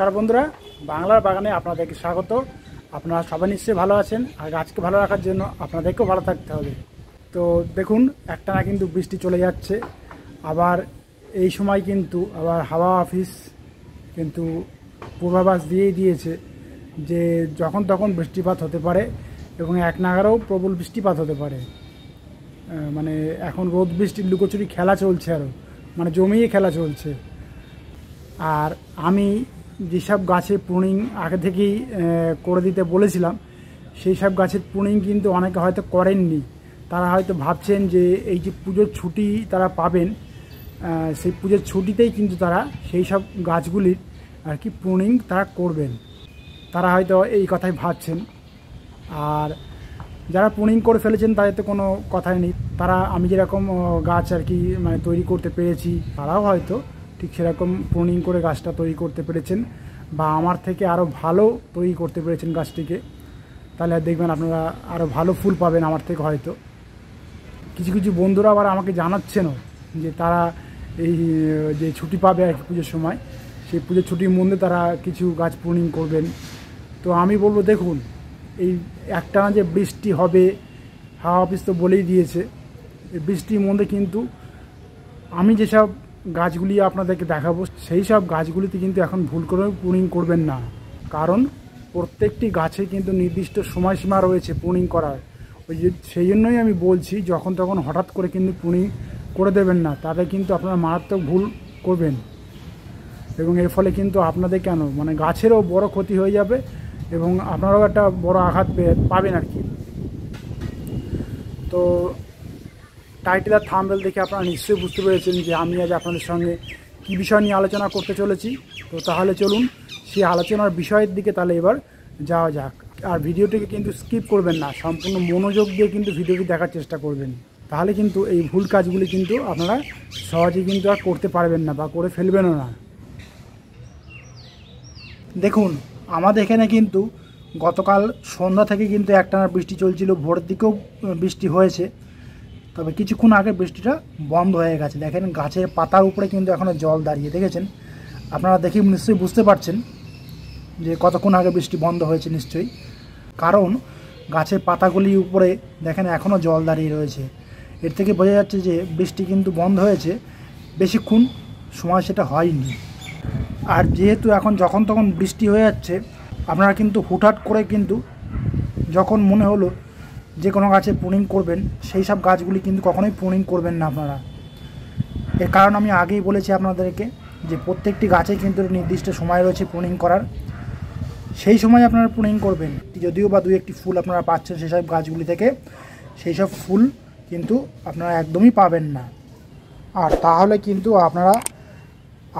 নমস্কার বন্ধুরা বাংলার বাগানে আপনাদেরকে স্বাগত আপনারা সবাই নিশ্চয়ই ভালো আছেন আর গাছকে ভালো রাখার জন্য আপনাদেরকেও ভালো থাকতে হবে তো দেখুন একটানা কিন্তু বৃষ্টি চলে যাচ্ছে আবার এই সময় কিন্তু আবার হাওয়া অফিস কিন্তু পূর্বাভাস দিয়েই দিয়েছে যে যখন তখন বৃষ্টিপাত হতে পারে এবং এক নাগারেও প্রবল বৃষ্টিপাত হতে পারে মানে এখন রোদ বৃষ্টির লুকোচুরি খেলা চলছে আরও মানে জমিয়ে খেলা চলছে আর আমি যেসব গাছে প্রুনিং আগে থেকেই করে দিতে বলেছিলাম সেই সব গাছের প্রুনিং কিন্তু অনেকে হয়তো করেননি তারা হয়তো ভাবছেন যে এই যে পুজোর ছুটি তারা পাবেন সেই পুজোর ছুটিতেই কিন্তু তারা সেই সব গাছগুলির আর কি প্রুনিং তারা করবেন তারা হয়তো এই কথাই ভাবছেন আর যারা প্রুনিং করে ফেলেছেন তাদের তো কোনো কথাই নেই তারা আমি যেরকম গাছ আর কি মানে তৈরি করতে পেরেছি তারাও হয়তো ঠিক সেরকম প্রনিং করে গাছটা তৈরি করতে পেরেছেন বা আমার থেকে আরও ভালো তৈরি করতে পেরেছেন গাছটিকে তাহলে দেখবেন আপনারা আরও ভালো ফুল পাবেন আমার থেকে হয়তো কিছু কিছু বন্ধুরা আবার আমাকে জানাচ্ছেনও যে তারা এই যে ছুটি পাবে আর পুজোর সময় সেই পুজোর ছুটির মধ্যে তারা কিছু গাছ প্রনিং করবেন তো আমি বলবো দেখুন এই একটানা যে বৃষ্টি হবে হাওয়া অফিস তো বলেই দিয়েছে এই বৃষ্টির মধ্যে কিন্তু আমি যেসব গাছগুলি আপনাদেরকে দেখাবো সেই সব গাছগুলিতে কিন্তু এখন ভুল করে পুনিং করবেন না কারণ প্রত্যেকটি গাছে কিন্তু নির্দিষ্ট সময়সীমা রয়েছে পুনিং করার ওই যে সেই জন্যই আমি বলছি যখন তখন হঠাৎ করে কিন্তু পুনিং করে দেবেন না তাতে কিন্তু আপনারা মারাত্মক ভুল করবেন এবং এর ফলে কিন্তু আপনাদের কেন মানে গাছেরও বড় ক্ষতি হয়ে যাবে এবং আপনারাও একটা বড় আঘাত পাবেন আর কি তো টাইটেল আর থামবেল দেখে আপনারা নিশ্চয়ই বুঝতে পেরেছেন যে আমি আজ আপনাদের সঙ্গে কী বিষয় নিয়ে আলোচনা করতে চলেছি তো তাহলে চলুন সেই আলোচনার বিষয়ের দিকে তাহলে এবার যাওয়া যাক আর ভিডিওটিকে কিন্তু স্কিপ করবেন না সম্পূর্ণ মনোযোগ দিয়ে কিন্তু ভিডিওটি দেখার চেষ্টা করবেন তাহলে কিন্তু এই ভুল কাজগুলি কিন্তু আপনারা সহজে কিন্তু আর করতে পারবেন না বা করে ফেলবেনও না দেখুন আমাদের এখানে কিন্তু গতকাল সন্ধ্যা থেকে কিন্তু একটানা বৃষ্টি চলছিল ভোর দিকেও বৃষ্টি হয়েছে তবে কিছুক্ষণ আগে বৃষ্টিটা বন্ধ হয়ে গেছে দেখেন গাছের পাতার উপরে কিন্তু এখনও জল দাঁড়িয়ে দেখেছেন আপনারা দেখে নিশ্চয়ই বুঝতে পারছেন যে কতক্ষণ আগে বৃষ্টি বন্ধ হয়েছে নিশ্চয়ই কারণ গাছের পাতাগুলির উপরে দেখেন এখনও জল দাঁড়িয়ে রয়েছে এর থেকে বোঝা যাচ্ছে যে বৃষ্টি কিন্তু বন্ধ হয়েছে বেশিক্ষণ সময় সেটা হয়নি আর যেহেতু এখন যখন তখন বৃষ্টি হয়ে যাচ্ছে আপনারা কিন্তু হুটহাট করে কিন্তু যখন মনে হলো যে কোনো গাছে প্রুনিং করবেন সেই সব গাছগুলি কিন্তু কখনোই প্রুনিং করবেন না আপনারা এর কারণ আমি আগেই বলেছি আপনাদেরকে যে প্রত্যেকটি গাছে কিন্তু নির্দিষ্ট সময় রয়েছে প্রুনিং করার সেই সময় আপনারা প্রুনিং করবেন যদিও বা দু একটি ফুল আপনারা পাচ্ছেন সেসব গাছগুলি থেকে সেই সব ফুল কিন্তু আপনারা একদমই পাবেন না আর তাহলে কিন্তু আপনারা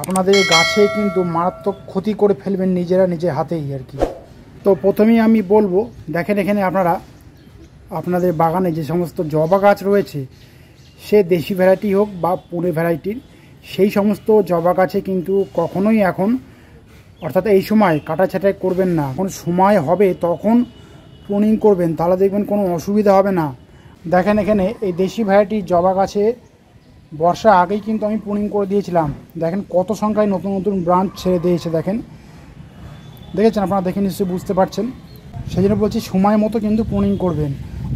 আপনাদের গাছে কিন্তু মারাত্মক ক্ষতি করে ফেলবেন নিজেরা নিজের হাতেই আর কি তো প্রথমেই আমি বলবো দেখেন এখানে আপনারা আপনাদের বাগানে যে সমস্ত জবা গাছ রয়েছে সে দেশি ভ্যারাইটি হোক বা পুরে ভ্যারাইটির সেই সমস্ত জবা গাছে কিন্তু কখনোই এখন অর্থাৎ এই সময় কাটা ছাটাই করবেন না এখন সময় হবে তখন প্রুনিং করবেন তাহলে দেখবেন কোনো অসুবিধা হবে না দেখেন এখানে এই দেশি ভ্যারাইটির জবা গাছে বর্ষা আগেই কিন্তু আমি প্রুনিং করে দিয়েছিলাম দেখেন কত সংখ্যায় নতুন নতুন ব্রাঞ্চ ছেড়ে দিয়েছে দেখেন দেখেছেন আপনারা দেখে নিশ্চয়ই বুঝতে পারছেন সেই জন্য বলছি সময় মতো কিন্তু প্রুনিং করবেন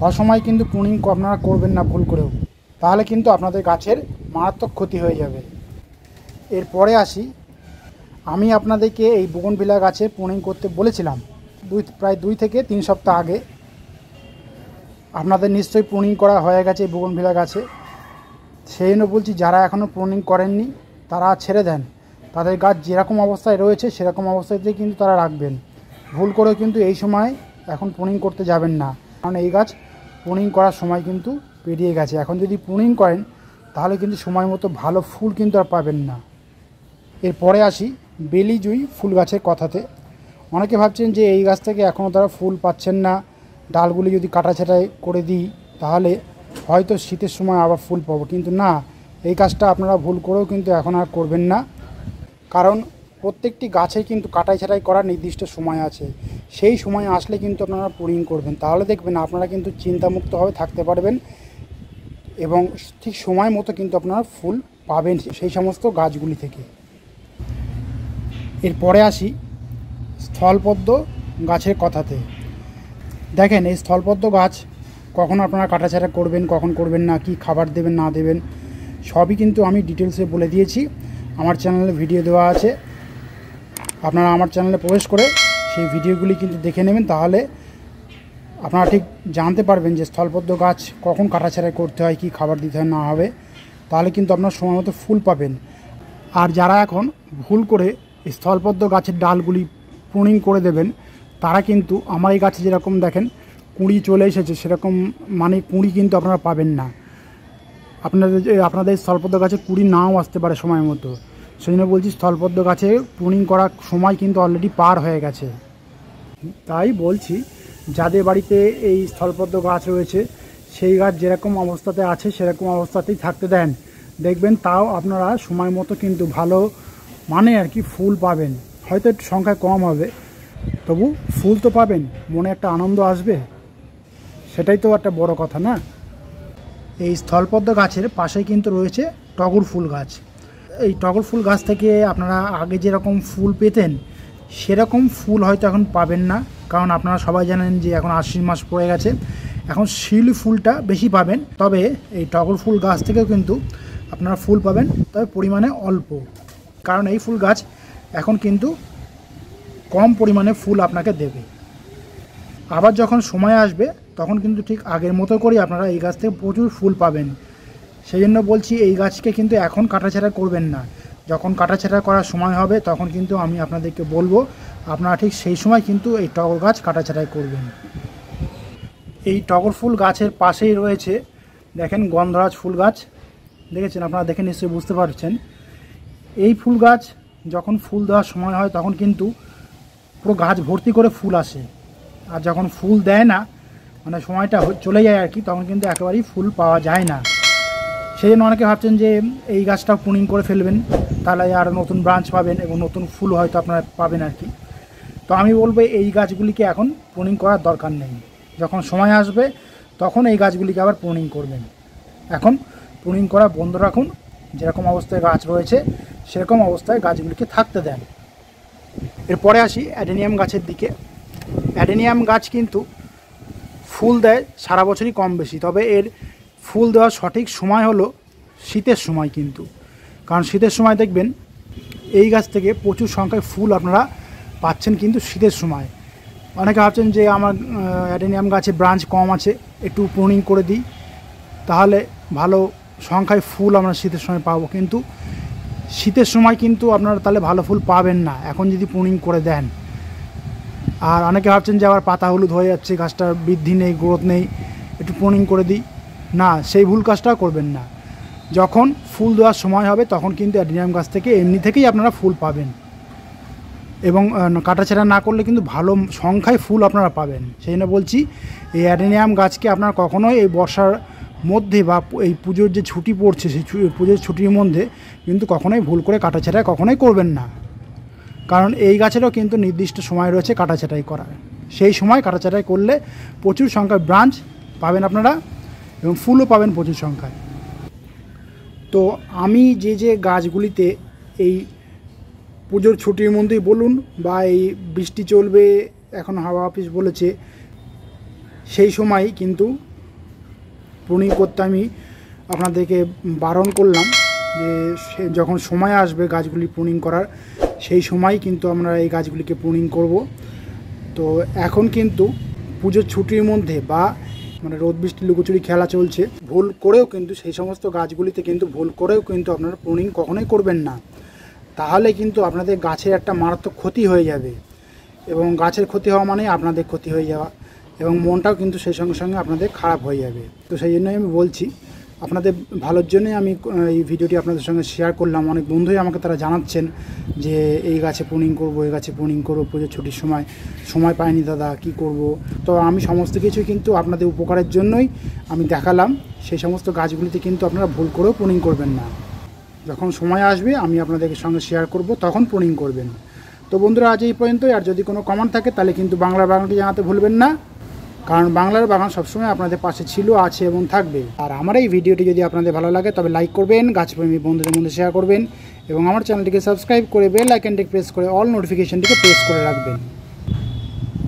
অসময় কিন্তু প্রুনিং আপনারা করবেন না ভুল করেও তাহলে কিন্তু আপনাদের গাছের মারাত্মক ক্ষতি হয়ে যাবে এরপরে আসি আমি আপনাদেরকে এই বগনভিলা গাছে প্রুনিং করতে বলেছিলাম দুই প্রায় দুই থেকে তিন সপ্তাহ আগে আপনাদের নিশ্চয়ই প্রুনিং করা হয়ে গেছে এই বগনভিলা গাছে সেই জন্য বলছি যারা এখনও প্রুনিং করেননি তারা ছেড়ে দেন তাদের গাছ যেরকম অবস্থায় রয়েছে সেরকম অবস্থাতে কিন্তু তারা রাখবেন ভুল করেও কিন্তু এই সময় এখন প্রুনিং করতে যাবেন না কারণ এই গাছ পুনিং করার সময় কিন্তু পেরিয়ে গেছে এখন যদি পুনিং করেন তাহলে কিন্তু সময় মতো ভালো ফুল কিন্তু আর পাবেন না এরপরে আসি বেলি জুই ফুল গাছের কথাতে অনেকে ভাবছেন যে এই গাছ থেকে এখনও তারা ফুল পাচ্ছেন না ডালগুলি যদি কাটাছেটাই করে দিই তাহলে হয়তো শীতের সময় আবার ফুল পাবো কিন্তু না এই কাজটা আপনারা ভুল করেও কিন্তু এখন আর করবেন না কারণ প্রত্যেকটি গাছের কিন্তু কাটাই ছাটাই করার নির্দিষ্ট সময় আছে সেই সময় আসলে কিন্তু আপনারা পুরিং করবেন তাহলে দেখবেন আপনারা কিন্তু চিন্তামুক্তভাবে থাকতে পারবেন এবং ঠিক সময় মতো কিন্তু আপনারা ফুল পাবেন সেই সমস্ত গাছগুলি থেকে এরপরে আসি স্থলপদ্ম গাছের কথাতে দেখেন এই স্থলপদ্ম গাছ কখন আপনারা কাটাছাড়া করবেন কখন করবেন না কি খাবার দেবেন না দেবেন সবই কিন্তু আমি ডিটেলসে বলে দিয়েছি আমার চ্যানেলে ভিডিও দেওয়া আছে আপনারা আমার চ্যানেলে প্রবেশ করে সেই ভিডিওগুলি কিন্তু দেখে নেবেন তাহলে আপনারা ঠিক জানতে পারবেন যে স্থলপদ্ম গাছ কখন কাটাছাড়াই করতে হয় কি খাবার দিতে হয় না হবে তাহলে কিন্তু আপনার সময় মতো ফুল পাবেন আর যারা এখন ভুল করে স্থলপদ্ম গাছের ডালগুলি প্রুনিং করে দেবেন তারা কিন্তু আমার এই গাছে যেরকম দেখেন কুঁড়ি চলে এসেছে সেরকম মানে কুঁড়ি কিন্তু আপনারা পাবেন না আপনাদের আপনাদের স্থলপদ্ম গাছে কুঁড়ি নাও আসতে পারে সময় মতো সেই জন্য বলছি স্থলপদ্ম গাছে প্রুনিং করার সময় কিন্তু অলরেডি পার হয়ে গেছে তাই বলছি যাদের বাড়িতে এই স্থলপদ্ম গাছ রয়েছে সেই গাছ যেরকম অবস্থাতে আছে সেরকম অবস্থাতেই থাকতে দেন দেখবেন তাও আপনারা সময় মতো কিন্তু ভালো মানে আর কি ফুল পাবেন হয়তো একটু সংখ্যা কম হবে তবু ফুল তো পাবেন মনে একটা আনন্দ আসবে সেটাই তো একটা বড় কথা না এই স্থলপদ্ম গাছের পাশে কিন্তু রয়েছে টগর ফুল গাছ এই টগর ফুল গাছ থেকে আপনারা আগে যেরকম ফুল পেতেন সেরকম ফুল হয়তো এখন পাবেন না কারণ আপনারা সবাই জানেন যে এখন আশ্বিন মাস পড়ে গেছে এখন শিউলি ফুলটা বেশি পাবেন তবে এই টগর ফুল গাছ থেকেও কিন্তু আপনারা ফুল পাবেন তবে পরিমাণে অল্প কারণ এই ফুল গাছ এখন কিন্তু কম পরিমাণে ফুল আপনাকে দেবে আবার যখন সময় আসবে তখন কিন্তু ঠিক আগের মতো করেই আপনারা এই গাছ থেকে প্রচুর ফুল পাবেন সেই জন্য বলছি এই গাছকে কিন্তু এখন কাটাছেড়া করবেন না যখন কাটাছেড়া করার সময় হবে তখন কিন্তু আমি আপনাদেরকে বলবো আপনারা ঠিক সেই সময় কিন্তু এই টগর গাছ কাটাছেড়াই করবেন এই টগর ফুল গাছের পাশেই রয়েছে দেখেন গন্ধরাজ ফুল গাছ দেখেছেন আপনারা দেখে নিশ্চয়ই বুঝতে পারছেন এই ফুল গাছ যখন ফুল দেওয়ার সময় হয় তখন কিন্তু পুরো গাছ ভর্তি করে ফুল আসে আর যখন ফুল দেয় না মানে সময়টা চলে যায় আর কি তখন কিন্তু একেবারেই ফুল পাওয়া যায় না সেই জন্য অনেকে ভাবছেন যে এই গাছটা পুনিং করে ফেলবেন তাহলে আর নতুন ব্রাঞ্চ পাবেন এবং নতুন ফুল হয়তো আপনারা পাবেন আর কি তো আমি বলবো এই গাছগুলিকে এখন পুনিং করার দরকার নেই যখন সময় আসবে তখন এই গাছগুলিকে আবার পুনিং করবেন এখন পুনিং করা বন্ধ রাখুন যেরকম অবস্থায় গাছ রয়েছে সেরকম অবস্থায় গাছগুলিকে থাকতে দেন এরপরে আসি অ্যাডেনিয়াম গাছের দিকে অ্যাডেনিয়াম গাছ কিন্তু ফুল দেয় সারা বছরই কম বেশি তবে এর ফুল দেওয়ার সঠিক সময় হলো শীতের সময় কিন্তু কারণ শীতের সময় দেখবেন এই গাছ থেকে প্রচুর সংখ্যায় ফুল আপনারা পাচ্ছেন কিন্তু শীতের সময় অনেকে ভাবছেন যে আমার অ্যাডেনিয়াম গাছে ব্রাঞ্চ কম আছে একটু প্রুনিং করে দিই তাহলে ভালো সংখ্যায় ফুল আমরা শীতের সময় পাবো কিন্তু শীতের সময় কিন্তু আপনারা তাহলে ভালো ফুল পাবেন না এখন যদি প্রুনিং করে দেন আর অনেকে ভাবছেন যে আবার পাতা হলুদ হয়ে যাচ্ছে গাছটার বৃদ্ধি নেই গ্রোথ নেই একটু প্রুনিং করে দিই না সেই ভুল কাজটা করবেন না যখন ফুল দেওয়ার সময় হবে তখন কিন্তু অ্যাডিনিয়াম গাছ থেকে এমনি থেকেই আপনারা ফুল পাবেন এবং কাটাছেড়া না করলে কিন্তু ভালো সংখ্যায় ফুল আপনারা পাবেন সেই জন্য বলছি এই অ্যাডেনিয়াম গাছকে আপনারা কখনোই এই বর্ষার মধ্যে বা এই পুজোর যে ছুটি পড়ছে সেই পুজোর ছুটির মধ্যে কিন্তু কখনোই ভুল করে কাটাছেড়া কখনোই করবেন না কারণ এই গাছেরও কিন্তু নির্দিষ্ট সময় রয়েছে কাটাছেটাই করার সেই সময় কাটাছেটাই করলে প্রচুর সংখ্যায় ব্রাঞ্চ পাবেন আপনারা এবং ফুলও পাবেন প্রচুর সংখ্যায় তো আমি যে যে গাছগুলিতে এই পুজোর ছুটির মধ্যেই বলুন বা এই বৃষ্টি চলবে এখন হাওয়া অফিস বলেছে সেই সময় কিন্তু প্রুনিং করতে আমি আপনাদেরকে বারণ করলাম যে যখন সময় আসবে গাছগুলি পুনিং করার সেই সময় কিন্তু আমরা এই গাছগুলিকে পুনিং করব তো এখন কিন্তু পুজোর ছুটির মধ্যে বা মানে রোদ বৃষ্টি লুকোচুরি খেলা চলছে ভুল করেও কিন্তু সেই সমস্ত গাছগুলিতে কিন্তু ভুল করেও কিন্তু আপনারা প্রুনিং কখনোই করবেন না তাহলে কিন্তু আপনাদের গাছের একটা মারাত্মক ক্ষতি হয়ে যাবে এবং গাছের ক্ষতি হওয়া মানে আপনাদের ক্ষতি হয়ে যাওয়া এবং মনটাও কিন্তু সেই সঙ্গে সঙ্গে আপনাদের খারাপ হয়ে যাবে তো সেই জন্যই আমি বলছি আপনাদের ভালোর জন্যই আমি এই ভিডিওটি আপনাদের সঙ্গে শেয়ার করলাম অনেক বন্ধুই আমাকে তারা জানাচ্ছেন যে এই গাছে পুনিং করব এই গাছে পুনিং করবো পুজোর ছুটির সময় সময় পায়নি দাদা কি করব তো আমি সমস্ত কিছু কিন্তু আপনাদের উপকারের জন্যই আমি দেখালাম সেই সমস্ত গাছগুলিতে কিন্তু আপনারা ভুল করেও পুনিং করবেন না যখন সময় আসবে আমি আপনাদের সঙ্গে শেয়ার করব তখন পুনিং করবেন তো বন্ধুরা আজ এই পর্যন্তই আর যদি কোনো কমেন্ট থাকে তাহলে কিন্তু বাংলা বাংলাটি জানাতে ভুলবেন না কারণ বাংলার বাগান সবসময় আপনাদের পাশে ছিল আছে এবং থাকবে আর আমার এই ভিডিওটি যদি আপনাদের ভালো লাগে তবে লাইক করবেন গাছপ্রেমী বন্ধুদের মধ্যে শেয়ার করবেন এবং আমার চ্যানেলটিকে সাবস্ক্রাইব করে বেল আইকনটি প্রেস করে অল নোটিফিকেশানটিকে প্রেস করে রাখবেন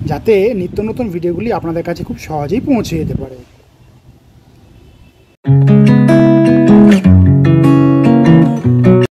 যাতে নিত্য নতুন ভিডিওগুলি আপনাদের কাছে খুব সহজেই পৌঁছে যেতে পারে